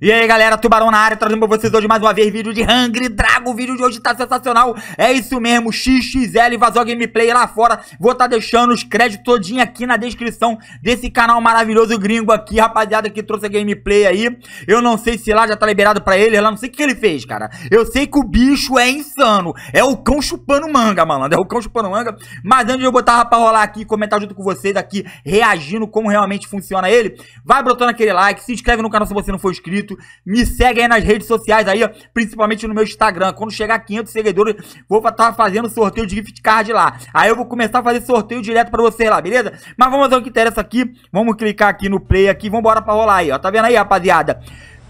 E aí galera, Tubarão na área, trazendo pra vocês hoje mais uma vez vídeo de Hungry Dragon, o vídeo de hoje tá sensacional, é isso mesmo, XXL vazou gameplay lá fora, vou tá deixando os créditos todinho aqui na descrição desse canal maravilhoso gringo aqui, rapaziada que trouxe a gameplay aí, eu não sei se lá já tá liberado pra ele, lá não sei o que ele fez, cara, eu sei que o bicho é insano, é o cão chupando manga, malandro, é o cão chupando manga, mas antes de eu botar pra rolar aqui, comentar junto com vocês aqui, reagindo como realmente funciona ele, vai brotando aquele like, se inscreve no canal se você não for inscrito, inscrito. Me segue aí nas redes sociais aí, principalmente no meu Instagram. Quando chegar 500 seguidores, vou estar tá fazendo sorteio de gift card lá. Aí eu vou começar a fazer sorteio direto pra vocês lá, beleza? Mas vamos ao que interessa aqui. Vamos clicar aqui no play aqui. bora pra rolar aí, ó. Tá vendo aí, rapaziada?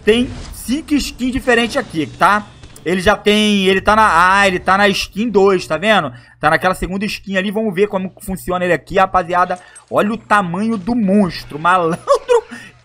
Tem cinco skins diferentes aqui, tá? Ele já tem, ele tá na, ah, ele tá na skin 2, tá vendo? Tá naquela segunda skin ali, vamos ver como funciona ele aqui, rapaziada. Olha o tamanho do monstro, malandro.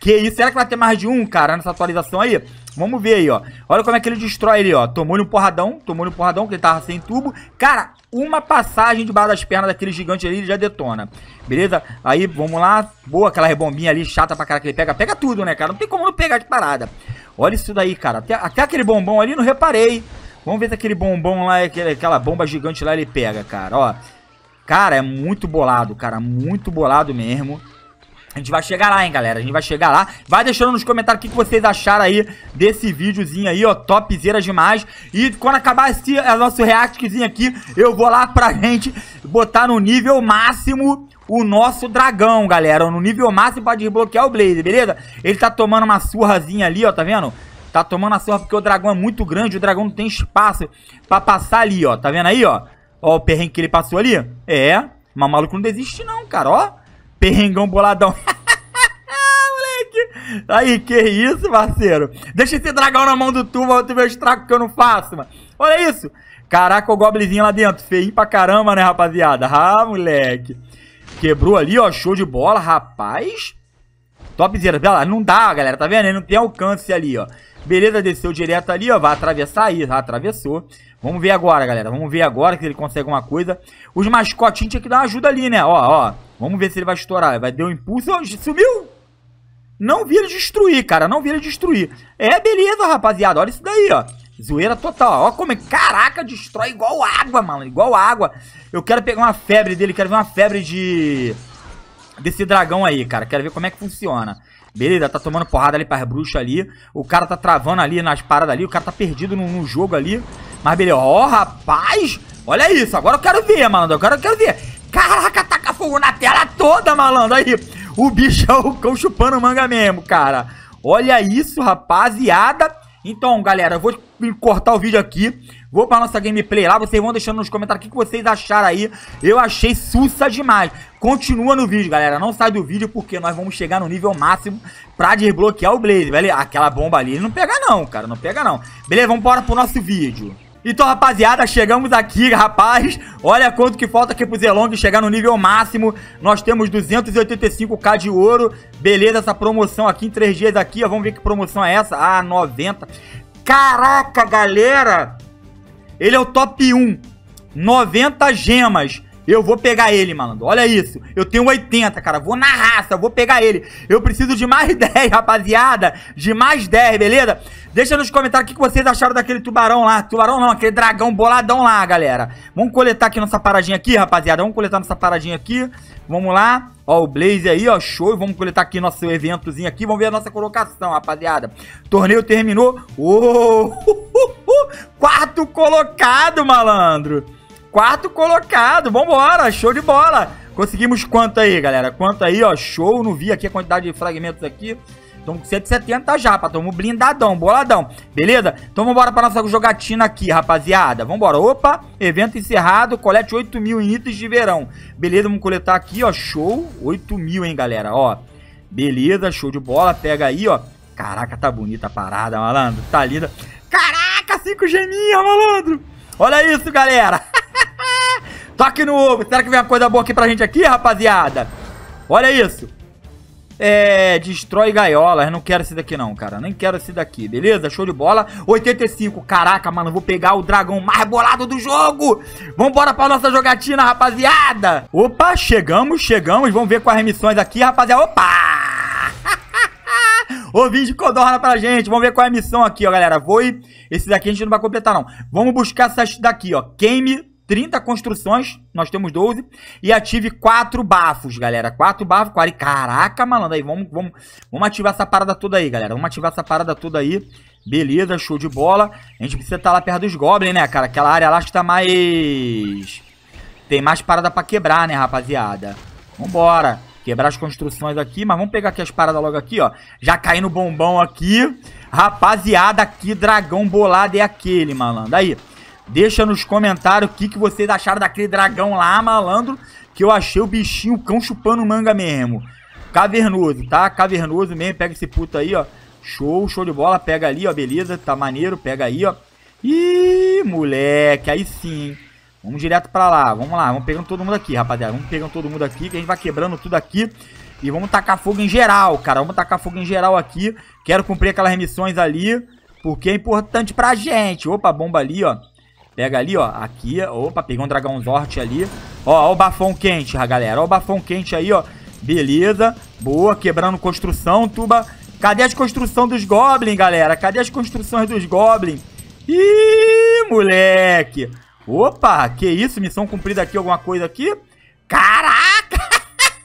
Que isso? Será que vai ter mais de um, cara, nessa atualização aí? Vamos ver aí, ó. Olha como é que ele destrói ele, ó. Tomou-lhe um porradão, tomou-lhe um porradão, que ele tava sem tubo. Cara, uma passagem debaixo das pernas daquele gigante ali, ele já detona. Beleza? Aí, vamos lá. Boa, aquela rebombinha ali, chata pra cara que ele pega. Pega tudo, né, cara? Não tem como não pegar de parada. Olha isso daí, cara. Até, até aquele bombom ali, não reparei. Vamos ver se aquele bombom lá, aquela bomba gigante lá, ele pega, cara, ó. Cara, é muito bolado, cara. Muito bolado mesmo. A gente vai chegar lá, hein, galera. A gente vai chegar lá. Vai deixando nos comentários o que, vocês acharam aí desse videozinho aí, ó. Topzera demais. E quando acabar esse nosso reactzinho aqui, eu vou lá pra gente botar no nível máximo o nosso dragão, galera. No nível máximo pra desbloquear o Blaze, beleza? Ele tá tomando uma surrazinha ali, ó. Tá vendo? Tá tomando a surra porque o dragão é muito grande. O dragão não tem espaço pra passar ali, ó. Tá vendo aí, ó? Ó o perrengue que ele passou ali. É. Mas o maluco não desiste não, cara, ó. Perrengão boladão. moleque. Aí, que isso, parceiro? Deixa esse dragão na mão do Tuva, tu vê o estrago que eu não faço, mano. Olha isso. Caraca, o goblinzinho lá dentro. feio pra caramba, né, rapaziada? Ah, moleque. Quebrou ali, ó. Show de bola, rapaz. Top zero. Lá, não dá, galera. Tá vendo? Ele não tem alcance ali, ó. Beleza, desceu direto ali, ó. Vai atravessar aí. Já atravessou. Vamos ver agora, galera. Vamos ver agora se ele consegue uma coisa. Os mascotinhos tinha que dar uma ajuda ali, né? Ó, ó. Vamos ver se ele vai estourar. Vai dar um impulso. Ó, sumiu! Não vira destruir, cara. Não vira destruir. É, beleza, rapaziada. Olha isso daí, ó. Zoeira total. Ó como é. Caraca, destrói igual água, mano. Igual água. Eu quero pegar uma febre dele. Quero ver uma febre de desse dragão aí, cara. Quero ver como é que funciona. Beleza, tá tomando porrada ali pras bruxas ali. O cara tá travando ali nas paradas ali. O cara tá perdido no, no jogo ali. Mas beleza, ó, oh, rapaz. Olha isso, agora eu quero ver, malandro. Agora eu quero ver. Caraca, taca fogo na tela toda, malandro. Aí, o bicho é o cão chupando manga mesmo, cara. Olha isso, rapaziada. Então, galera, eu vou cortar o vídeo aqui. Vou pra nossa gameplay lá, vocês vão deixando nos comentários o que vocês acharam aí. Eu achei sussa demais. Continua no vídeo, galera. Não sai do vídeo porque nós vamos chegar no nível máximo pra desbloquear o Blaze, velho. Aquela bomba ali não pega não, cara. Não pega não. Beleza, vamos embora pro nosso vídeo. Então, rapaziada, chegamos aqui, rapaz. Olha quanto que falta aqui pro Zelong chegar no nível máximo. Nós temos 285k de ouro. Beleza, essa promoção aqui em 3 dias aqui. vamos ver que promoção é essa. Ah, 90. Caraca, galera! Ele é o top 1. 90 gemas. Eu vou pegar ele, malandro. Olha isso. Eu tenho 80, cara. Vou na raça, vou pegar ele. Eu preciso de mais 10, rapaziada. De mais 10, beleza? Deixa nos comentários o que vocês acharam daquele tubarão lá. Tubarão não, aquele dragão boladão lá, galera. Vamos coletar aqui nossa paradinha aqui, rapaziada. Vamos coletar nossa paradinha aqui. Vamos lá. Ó, o Blaze aí, ó, show. Vamos coletar aqui nosso eventozinho aqui. Vamos ver a nossa colocação, rapaziada. Torneio terminou. Oh! Quarto colocado, malandro. Quarto colocado, vambora, show de bola. Conseguimos quanto aí, galera? Quanto aí, ó, show. Não vi aqui a quantidade de fragmentos aqui. Estamos com 170 já, pá. Estamos blindadão, boladão. Beleza? Então vambora para nossa jogatina aqui, rapaziada. Vambora. Opa, evento encerrado. Colete 8 mil em itens de verão. Beleza, vamos coletar aqui, ó. Show. 8 mil, hein, galera. Ó. Beleza, show de bola. Pega aí, ó. Caraca, tá bonita a parada, malandro. Tá linda. Caraca, 5 geminhas, malandro. Olha isso, galera. Toque no ovo. Será que vem uma coisa boa aqui pra gente aqui, rapaziada? Olha isso. É, destrói gaiolas. Não quero esse daqui não, cara. Nem quero esse daqui, beleza? Show de bola. 85. Caraca, mano, vou pegar o dragão mais bolado do jogo. Vambora pra nossa jogatina, rapaziada. Opa, chegamos, chegamos. Vamos ver com as missões aqui, rapaziada. Opa! Ouvinte de codorna pra gente. Vamos ver qual é a missão aqui, ó, galera. Vou e... Esse daqui a gente não vai completar, não. Vamos buscar essa daqui, ó. Queime 30 construções, nós temos 12. E ative 4 bafos, galera. 4 bafos, 40. Caraca, malandro, aí vamos, vamos, vamos ativar essa parada toda aí, galera. Vamos ativar essa parada toda aí. Beleza, show de bola. A gente precisa estar tá lá perto dos Goblins, né, cara? Aquela área lá que tá mais... Tem mais parada pra quebrar, né, rapaziada? Vambora. Quebrar as construções aqui, mas vamos pegar aqui as paradas logo aqui, ó. Já caindo bombão aqui. Rapaziada, que dragão bolado é aquele, malandro. Aí, Deixa nos comentários o que, que vocês acharam daquele dragão lá, malandro. Que eu achei o bichinho, cão chupando manga mesmo. Cavernoso, tá? Cavernoso mesmo. Pega esse puto aí, ó. Show, show de bola. Pega ali, ó. Beleza, tá maneiro. Pega aí, ó. Ih, moleque. Aí sim, Vamos direto pra lá. Vamos lá. Vamos pegando todo mundo aqui, rapaziada. Vamos pegando todo mundo aqui, que a gente vai quebrando tudo aqui. E vamos tacar fogo em geral, cara. Vamos tacar fogo em geral aqui. Quero cumprir aquelas missões ali, porque é importante pra gente. Opa, bomba ali, ó. Pega ali, ó. Aqui, opa, peguei um dragão Zort ali. Ó, ó o bafão quente, galera. Ó o bafão quente aí, ó. Beleza. Boa, quebrando construção, tuba. Cadê as construções dos Goblin, galera? Cadê as construções dos Goblin? Ih, moleque. Opa, que isso? Missão cumprida aqui, alguma coisa aqui? Caraca!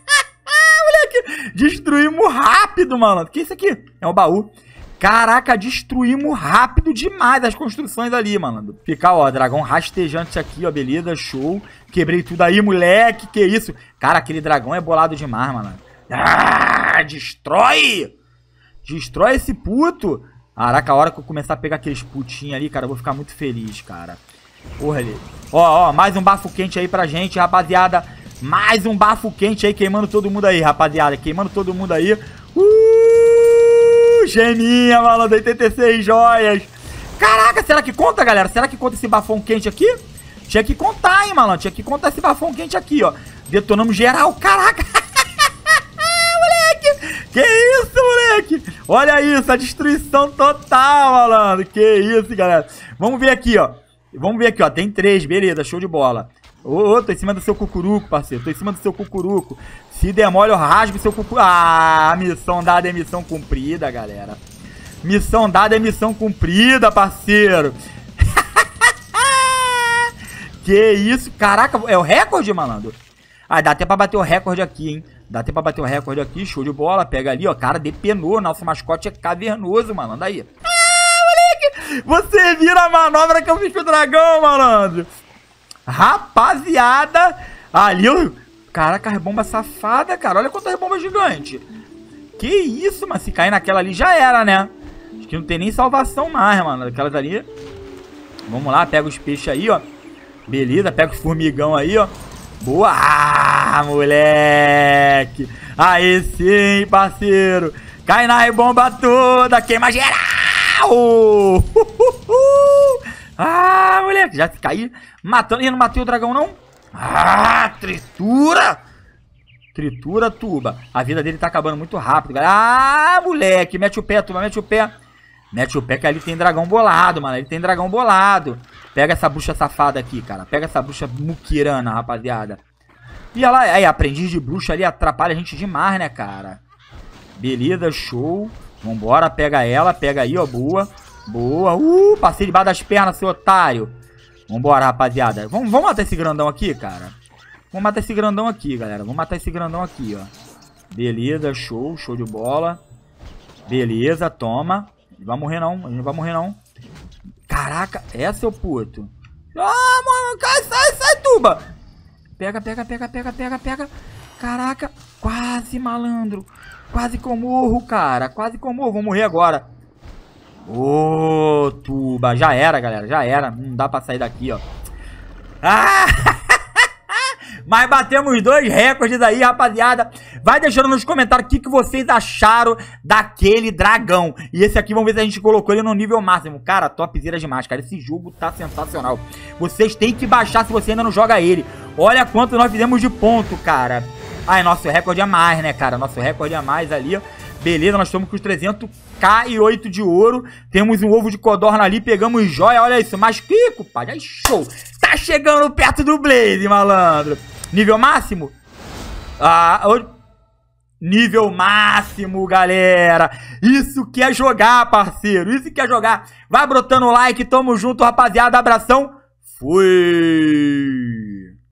moleque, destruímos rápido, mano. Que isso aqui? É um baú. Caraca, destruímos rápido demais as construções ali, mano. Ficar, ó, dragão rastejante aqui, ó, beleza, show. Quebrei tudo aí, moleque, que isso. Cara, aquele dragão é bolado demais, mano. Ah, destrói! Destrói esse puto! Caraca, a hora que eu começar a pegar aqueles putinhos ali, cara, eu vou ficar muito feliz, cara. Porra ali. Ó, ó, mais um bafo quente aí pra gente, rapaziada. Mais um bafo quente aí, queimando todo mundo aí, rapaziada. Queimando todo mundo aí. Uh! Geminha, malandro, 86 joias. Caraca, será que conta, galera? Será que conta esse bafão quente aqui? Tinha que contar, hein, malandro. Tinha que contar esse bafão quente aqui, ó. Detonamos geral. Caraca. moleque. Que isso, moleque. Olha isso, a destruição total, malandro. Que isso, galera. Vamos ver aqui, ó. Vamos ver aqui, ó. Tem três, beleza. Show de bola. Ô, ô, tô em cima do seu cucuruco, parceiro. Tô em cima do seu cucuruco. Se demora, eu rasgo seu cucuruco. Ah, missão dada é missão cumprida, galera. Missão dada é missão cumprida, parceiro. que isso? Caraca, é o recorde, malandro? Ah, dá até pra bater o recorde aqui, hein? Dá até pra bater o recorde aqui. Show de bola. Pega ali, ó. Cara, depenou. Nosso mascote é cavernoso, malandro. Aí. Ah, moleque! Você vira a manobra que eu fiz pro dragão, malandro. Rapaziada! Ali eu... Caraca, as bombas safadas, cara. Olha quantas bombas gigantes. Que isso, mas se cair naquela ali já era, né? Acho que não tem nem salvação mais, mano. Aquelas ali... Vamos lá, pega os peixes aí, ó. Beleza, pega os formigão aí, ó. Boa! Ah, moleque! Aí sim, parceiro! Cai na rebomba toda, queima geral! Uh, uh, uh. Ah, moleque, já caí matando. E não matei o dragão, não? Ah, tritura! Tritura, tuba. A vida dele tá acabando muito rápido, galera. Ah, moleque, mete o pé, tuba, mete o pé. Mete o pé que ali tem dragão bolado, mano. Ele tem dragão bolado. Pega essa bruxa safada aqui, cara. Pega essa bruxa muquirana, rapaziada. E ela, é, aí, aprendiz de bruxa ali atrapalha a gente demais, né, cara? Beleza, show. Vambora, pega ela, pega aí, ó, boa. Boa. Uh, passei debaixo das pernas, seu otário. Vambora, rapaziada. Vamos, matar esse grandão aqui, cara. Vamos matar esse grandão aqui, galera. Vamos matar esse grandão aqui, ó. Beleza, show, show de bola. Beleza, toma. Ele vai morrer não, ele não vai morrer não. Caraca, é, seu puto. Ah, mano, cai, sai, sai, tuba. Pega, pega, pega, pega, pega, pega. Caraca, quase, malandro. Quase que eu morro, cara. Quase que eu morro. Vou morrer agora. Ô, oh, tuba. Já era, galera. Já era. Não dá pra sair daqui, ó. Ah! Mas batemos dois recordes aí, rapaziada. Vai deixando nos comentários o que, que vocês acharam daquele dragão. E esse aqui, vamos ver se a gente colocou ele no nível máximo. Cara, topzera demais, cara. Esse jogo tá sensacional. Vocês têm que baixar se você ainda não joga ele. Olha quanto nós fizemos de ponto, cara. Ai, nosso recorde é mais, né, cara? Nosso recorde é mais ali, ó. Beleza, nós estamos com os 300k e 8 de ouro. Temos um ovo de codorna ali, pegamos joia, olha isso. Mas que, compadre, aí show. Tá chegando perto do Blaze, malandro. Nível máximo? Ah, Nível máximo, galera. Isso que é jogar, parceiro. Isso que é jogar. Vai brotando o like. Tamo junto, rapaziada. Abração. Fui.